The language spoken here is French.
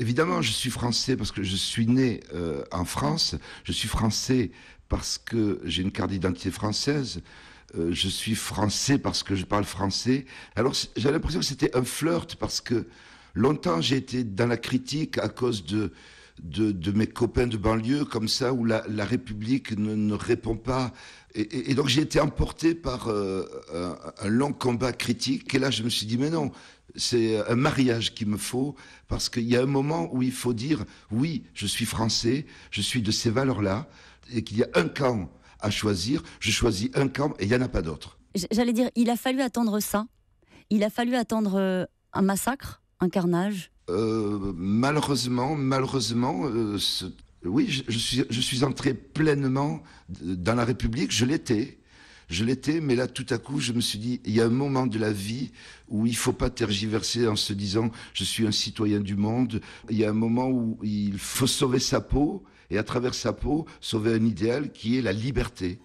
évidemment, je suis français parce que je suis né euh, en France. Je suis français parce que j'ai une carte d'identité française. Euh, je suis français parce que je parle français. Alors j'ai l'impression que c'était un flirt parce que longtemps j'ai été dans la critique à cause de de, mes copains de banlieue comme ça où la, République ne, répond pas. Et, donc j'ai été emporté par euh, un, un, long combat critique. Et là je me suis dit mais non, c'est un mariage qu'il me faut parce qu'il y a un moment où il faut dire oui, je suis français, je suis de ces valeurs-là, et qu'il y a un camp à choisir. Je choisis un camp et il n'y en a pas d'autre. J'allais dire, il a fallu attendre ça. Il a fallu attendre euh, un massacre, un carnage, euh, malheureusement, malheureusement, euh, oui, je, suis, entré pleinement dans la République, je l'étais. Je l'étais, mais là, tout à coup, je me suis dit, il y a un moment de la vie où il ne faut pas tergiverser en se disant, je suis un citoyen du monde. Il y a un moment où il faut sauver sa peau, et à travers sa peau, sauver un idéal qui est la liberté.